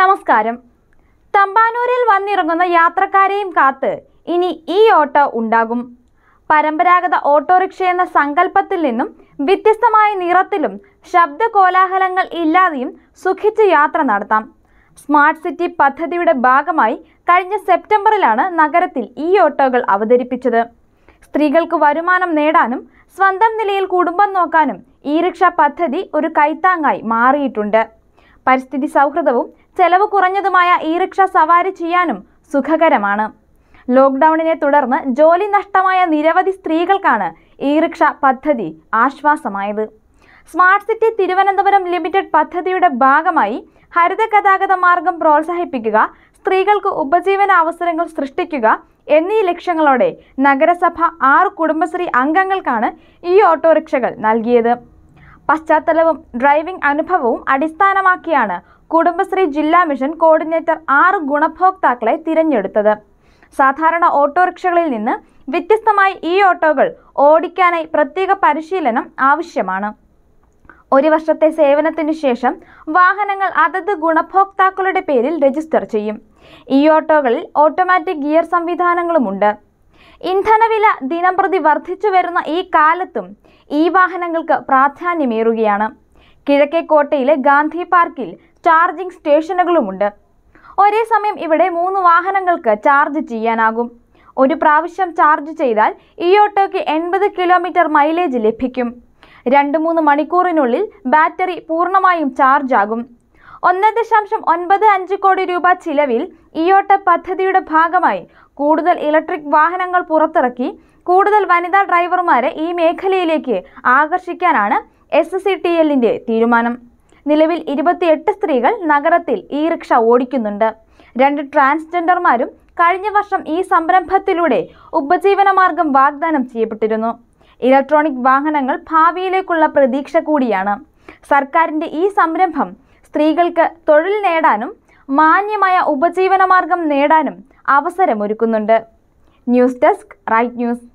നമസ്കാരം തമ്പാനൂരിൽ വന്നിറങ്ങുന്ന യാത്രക്കാരെയും കാത്ത് ഇനി ഈ ഓട്ടോ ഉണ്ടാകും പരമ്പരാഗത ഓട്ടോറിക്ഷ എന്ന സങ്കല്പത്തിൽ നിന്നും വ്യത്യസ്തമായ നിറത്തിലും ശബ്ദ കോലാഹലങ്ങൾ ഇല്ലാതെയും സുഖിച്ച് യാത്ര നടത്താം സ്മാർട്ട് സിറ്റി പദ്ധതിയുടെ ഭാഗമായി കഴിഞ്ഞ സെപ്റ്റംബറിലാണ് നഗരത്തിൽ ഈ ഓട്ടോകൾ അവതരിപ്പിച്ചത് സ്ത്രീകൾക്ക് വരുമാനം നേടാനും സ്വന്തം നിലയിൽ കുടുംബം നോക്കാനും ഈ റിക്ഷ പദ്ധതി ഒരു കൈത്താങ്ങായി മാറിയിട്ടുണ്ട് പരിസ്ഥിതി സൗഹൃദവും ചെലവ് കുറഞ്ഞതുമായ ഈ റിക്ഷ സവാരി ചെയ്യാനും സുഖകരമാണ് ലോക്ക്ഡൌണിനെ തുടർന്ന് ജോലി നഷ്ടമായ നിരവധി സ്ത്രീകൾക്കാണ് ഈ റിക്ഷ പദ്ധതി ആശ്വാസമായത് സ്മാർട്ട് സിറ്റി തിരുവനന്തപുരം ലിമിറ്റഡ് പദ്ധതിയുടെ ഭാഗമായി ഹരിത ഗതാഗത മാർഗം പ്രോത്സാഹിപ്പിക്കുക സ്ത്രീകൾക്ക് ഉപജീവന അവസരങ്ങൾ സൃഷ്ടിക്കുക എന്നീ ലക്ഷ്യങ്ങളോടെ നഗരസഭ ആറ് കുടുംബശ്രീ അംഗങ്ങൾക്കാണ് ഈ ഓട്ടോറിക്ഷകൾ നൽകിയത് പശ്ചാത്തലവും ഡ്രൈവിംഗ് അനുഭവവും അടിസ്ഥാനമാക്കിയാണ് കുടുംബശ്രീ ജില്ലാ മിഷൻ കോർഡിനേറ്റർ ആറ് ഗുണഭോക്താക്കളെ തിരഞ്ഞെടുത്തത് സാധാരണ ഓട്ടോറിക്ഷകളിൽ നിന്ന് വ്യത്യസ്തമായി ഈ ഓട്ടോകൾ ഓടിക്കാനായി പ്രത്യേക പരിശീലനം ആവശ്യമാണ് ഒരു വർഷത്തെ സേവനത്തിനു ശേഷം വാഹനങ്ങൾ അതത് ഗുണഭോക്താക്കളുടെ പേരിൽ രജിസ്റ്റർ ചെയ്യും ഈ ഓട്ടോകളിൽ ഓട്ടോമാറ്റിക് ഗിയർ സംവിധാനങ്ങളുമുണ്ട് ഇന്ധനവില ദിനംപ്രതി വർദ്ധിച്ചു വരുന്ന ഈ കാലത്തും ഈ വാഹനങ്ങൾക്ക് പ്രാധാന്യമേറുകയാണ് കിഴക്കേ കോട്ടയിലെ ഗാന്ധി പാർക്കിൽ ചാർജിംഗ് സ്റ്റേഷനുകളുമുണ്ട് ഒരേ സമയം ഇവിടെ മൂന്ന് വാഹനങ്ങൾക്ക് ചാർജ് ചെയ്യാനാകും ഒരു പ്രാവശ്യം ചാർജ് ചെയ്താൽ ഈ ഓട്ടോയ്ക്ക് എൺപത് കിലോമീറ്റർ മൈലേജ് ലഭിക്കും രണ്ട് മൂന്ന് മണിക്കൂറിനുള്ളിൽ ബാറ്ററി പൂർണ്ണമായും ചാർജ് ആകും ഒന്ന് ദശാംശം ഒൻപത് അഞ്ച് കോടി രൂപ ചിലവിൽ ഇയോട്ട പദ്ധതിയുടെ ഭാഗമായി കൂടുതൽ ഇലക്ട്രിക് വാഹനങ്ങൾ പുറത്തിറക്കി കൂടുതൽ വനിതാ ഡ്രൈവർമാരെ ഈ മേഖലയിലേക്ക് ആകർഷിക്കാനാണ് എസ് സി ടി എല്ലിൻ്റെ തീരുമാനം നിലവിൽ ഇരുപത്തിയെട്ട് സ്ത്രീകൾ നഗരത്തിൽ ഈ റിക്ഷ ഓടിക്കുന്നുണ്ട് രണ്ട് ട്രാൻസ്ജെൻഡർമാരും കഴിഞ്ഞ വർഷം ഈ സംരംഭത്തിലൂടെ ഉപജീവനമാർഗം വാഗ്ദാനം ചെയ്യപ്പെട്ടിരുന്നു ഇലക്ട്രോണിക് വാഹനങ്ങൾ ഭാവിയിലേക്കുള്ള പ്രതീക്ഷ കൂടിയാണ് സർക്കാരിൻ്റെ ഈ സംരംഭം സ്ത്രീകൾക്ക് തൊഴിൽ നേടാനും മാന്യമായ ഉപജീവനമാർഗം നേടാനും അവസരമൊരുക്കുന്നുണ്ട് ന്യൂസ് ഡെസ്ക് റൈറ്റ് ന്യൂസ്